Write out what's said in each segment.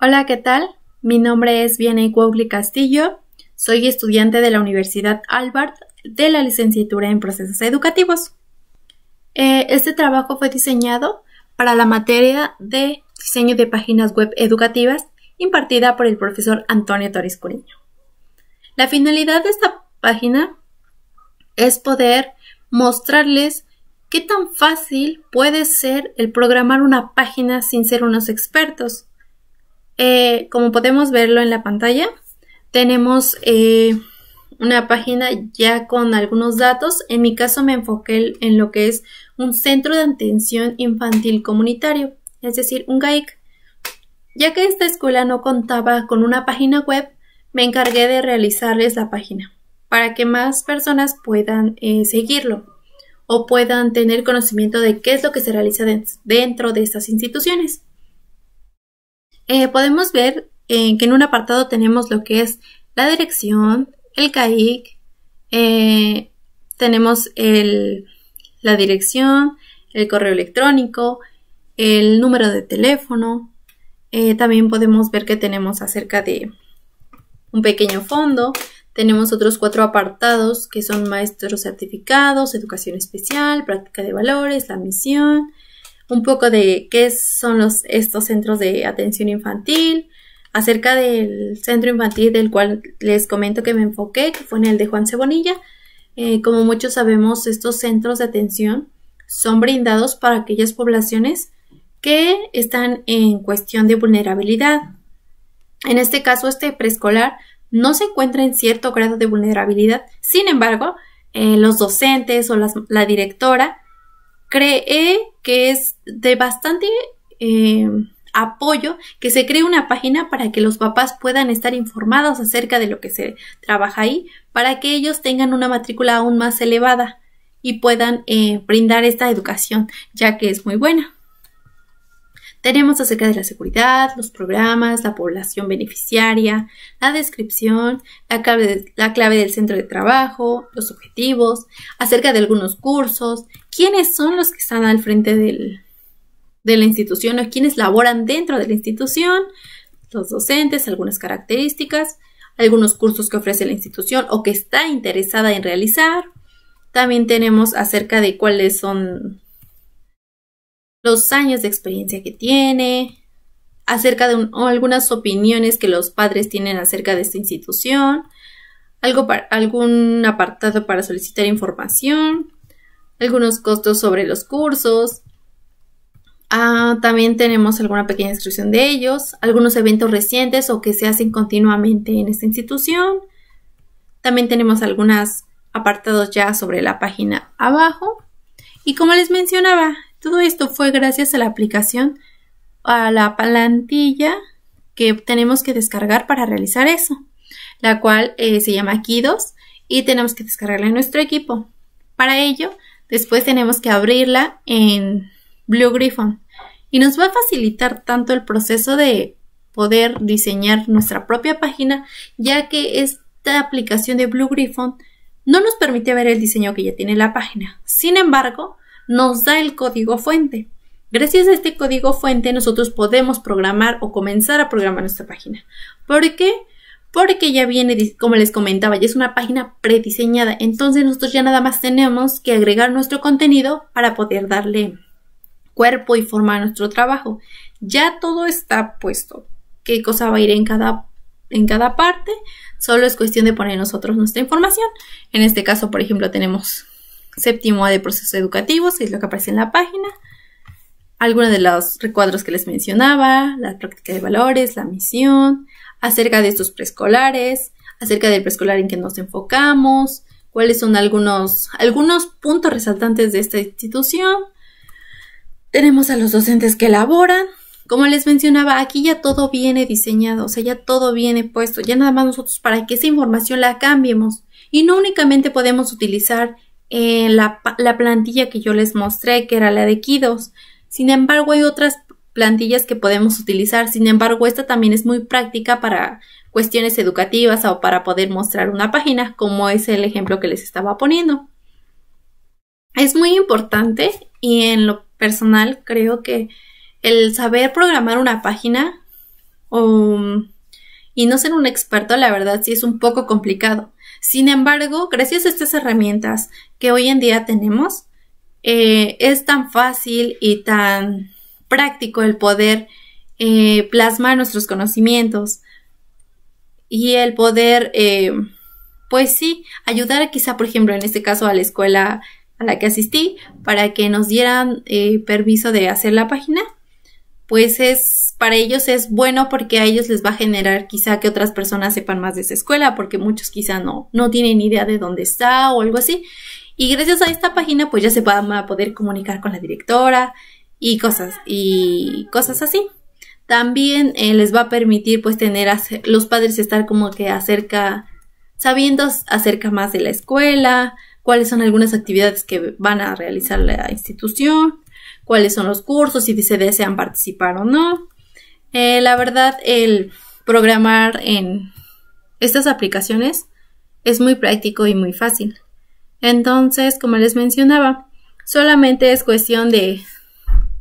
Hola, ¿qué tal? Mi nombre es Vianey cuauhtli Castillo. Soy estudiante de la Universidad Albert de la licenciatura en procesos educativos. Eh, este trabajo fue diseñado para la materia de diseño de páginas web educativas impartida por el profesor Antonio Torres Curiño. La finalidad de esta página es poder mostrarles qué tan fácil puede ser el programar una página sin ser unos expertos eh, como podemos verlo en la pantalla, tenemos eh, una página ya con algunos datos. En mi caso me enfoqué en lo que es un centro de atención infantil comunitario, es decir, un GAIC. Ya que esta escuela no contaba con una página web, me encargué de realizarles la página para que más personas puedan eh, seguirlo o puedan tener conocimiento de qué es lo que se realiza dentro de estas instituciones. Eh, podemos ver eh, que en un apartado tenemos lo que es la dirección, el CAIC, eh, tenemos la dirección, el correo electrónico, el número de teléfono. también podemos ver que tenemos acerca de un pequeño fondo. Tenemos otros cuatro apartados que son maestros certificados, educación especial, práctica de valores, la misión, un poco de qué son los, estos centros de atención infantil, acerca del centro infantil del cual les comento que me enfoqué, que fue en el de Juan Cebonilla. Eh, como muchos sabemos, estos centros de atención son brindados para aquellas poblaciones que están en cuestión de vulnerabilidad. En este caso, este preescolar no se encuentra en cierto grado de vulnerabilidad. Sin embargo, eh, los docentes o la directora cree que es de bastante eh, apoyo que se cree una página para que los papás puedan estar informados acerca de lo que se trabaja ahí, para que ellos tengan una matrícula aún más elevada y puedan eh, brindar esta educación, ya que es muy buena. Tenemos acerca de la seguridad, los programas, la población beneficiaria, la descripción, la clave, la clave del centro de trabajo, los objetivos, acerca de algunos cursos, quiénes son los que están al frente de la institución o quiénes laboran dentro de la institución, los docentes, algunas características, algunos cursos que ofrece la institución o que está interesada en realizar. También tenemos acerca de cuáles son los años de experiencia que tiene, acerca de algunas opiniones que los padres tienen acerca de esta institución, algo algún apartado para solicitar información, algunos costos sobre los cursos. Ah, también tenemos alguna pequeña descripción de ellos, algunos eventos recientes o que se hacen continuamente en esta institución. También tenemos algunos apartados ya sobre la página abajo. Y como les mencionaba, todo esto fue gracias a la aplicación, a la plantilla que tenemos que descargar para realizar eso, la cual eh, se llama Kidos y tenemos que descargarla en nuestro equipo. Para ello, después tenemos que abrirla en Blue Griffon y nos va a facilitar tanto el proceso de poder diseñar nuestra propia página, ya que esta aplicación de Blue Griffon no nos permite ver el diseño que ya tiene la página. Sin embargo, nos da el código fuente. Gracias a este código fuente nosotros podemos programar o comenzar a programar nuestra página. ¿Por qué? Porque ya viene, como les comentaba, ya es una página prediseñada. Entonces nosotros ya nada más tenemos que agregar nuestro contenido para poder darle cuerpo y forma a nuestro trabajo. Ya todo está puesto. ¿Qué cosa va a ir en cada en cada parte, solo es cuestión de poner nosotros nuestra información. En este caso, por ejemplo, tenemos Séptimo A de procesos educativos, que es lo que aparece en la página. Algunos de los recuadros que les mencionaba, la práctica de valores, la misión, acerca de estos preescolares, acerca del preescolar en que nos enfocamos, cuáles son algunos, algunos puntos resaltantes de esta institución. Tenemos a los docentes que elaboran. Como les mencionaba, aquí ya todo viene diseñado, o sea, ya todo viene puesto, ya nada más nosotros para que esa información la cambiemos. Y no únicamente podemos utilizar eh, la, la, plantilla que yo les mostré, que era la de Kidos. Sin embargo, hay otras plantillas que podemos utilizar. Sin embargo, esta también es muy práctica para cuestiones educativas o para poder mostrar una página, como es el ejemplo que les estaba poniendo. Es muy importante y en lo personal creo que el saber programar una página um, y no ser un experto, la verdad sí es un poco complicado. Sin embargo, gracias a estas herramientas que hoy en día tenemos, eh, es tan fácil y tan práctico el poder eh, plasmar nuestros conocimientos y el poder, eh, pues sí, ayudar quizá, por ejemplo, en este caso a la escuela a la que asistí, para que nos dieran permiso de hacer la página, pues es para ellos es bueno porque a ellos les va a generar quizá que otras personas sepan más de esa escuela, porque muchos quizá no, no tienen idea de dónde está o algo así. Y gracias a esta página pues ya se van a poder comunicar con la directora y cosas, y cosas así. También eh, les va a permitir pues tener a los padres estar como que acerca, sabiendo acerca más de la escuela, cuáles son algunas actividades que van a realizar la institución, cuáles son los cursos, si se desean participar o no. Eh, la verdad, el programar en estas aplicaciones es muy práctico y muy fácil. Entonces, como les mencionaba, solamente es cuestión de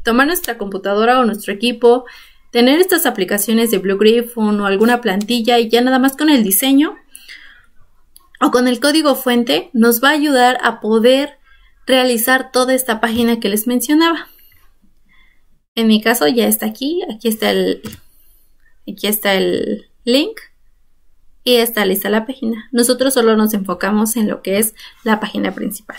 tomar nuestra computadora o nuestro equipo, tener estas aplicaciones de Blue o alguna plantilla y ya nada más con el diseño o con el código fuente nos va a ayudar a poder realizar toda esta página que les mencionaba. En mi caso ya está aquí, aquí está el, aquí está el link y está lista la página. Nosotros solo nos enfocamos en lo que es la página principal.